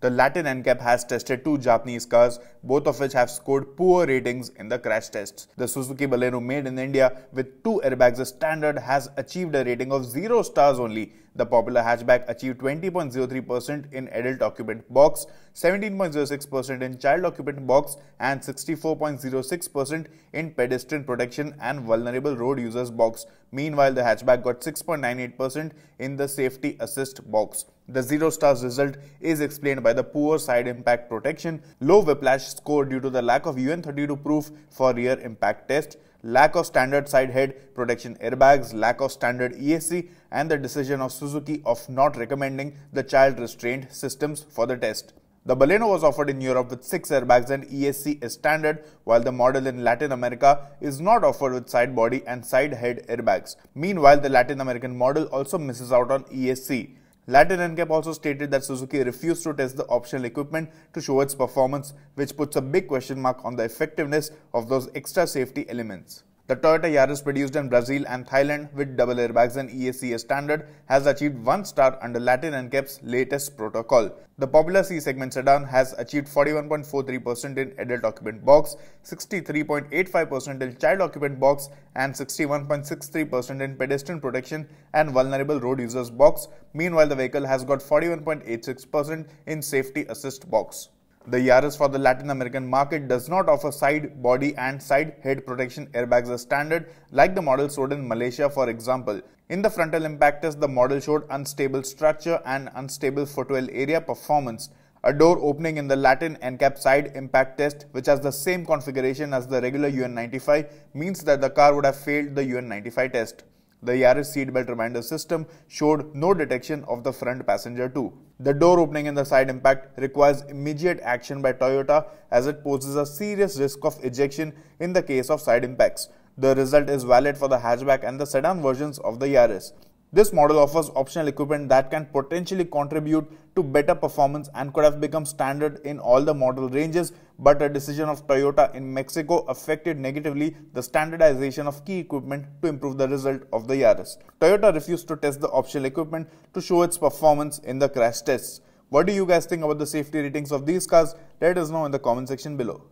The Latin NCAP has tested two Japanese cars, both of which have scored poor ratings in the crash tests. The Suzuki Baleno made in India with two airbags as standard has achieved a rating of 0 stars only. The popular hatchback achieved 20.03% in adult occupant box, 17.06% in child occupant box and 64.06% in pedestrian protection and vulnerable road users box. Meanwhile, the hatchback got 6.98% in the safety assist box. The 0 stars result is explained by the poor side impact protection, low whiplash score due to the lack of UN32 proof for rear impact test, lack of standard side head protection airbags, lack of standard ESC and the decision of Suzuki of not recommending the child restraint systems for the test. The Baleno was offered in Europe with 6 airbags and ESC is standard, while the model in Latin America is not offered with side body and side head airbags. Meanwhile, the Latin American model also misses out on ESC. Latin NCAP also stated that Suzuki refused to test the optional equipment to show its performance, which puts a big question mark on the effectiveness of those extra safety elements. The Toyota Yaris produced in Brazil and Thailand with double airbags and EACS standard has achieved 1 star under Latin NCAP's latest protocol. The popular C-segment sedan has achieved 41.43% in adult occupant box, 63.85% in child occupant box and 61.63% in pedestrian protection and vulnerable road users box. Meanwhile, the vehicle has got 41.86% in safety assist box the Yaris for the Latin American market does not offer side body and side head protection airbags as standard, like the model sold in Malaysia, for example. In the frontal impact test, the model showed unstable structure and unstable footwell area performance. A door opening in the Latin NCAP side impact test, which has the same configuration as the regular UN95, means that the car would have failed the UN95 test. The Yaris seatbelt reminder system showed no detection of the front passenger too. The door opening in the side impact requires immediate action by Toyota as it poses a serious risk of ejection in the case of side impacts. The result is valid for the hatchback and the sedan versions of the Yaris. This model offers optional equipment that can potentially contribute to better performance and could have become standard in all the model ranges, but a decision of Toyota in Mexico affected negatively the standardization of key equipment to improve the result of the Yaris. Toyota refused to test the optional equipment to show its performance in the crash tests. What do you guys think about the safety ratings of these cars? Let us know in the comment section below.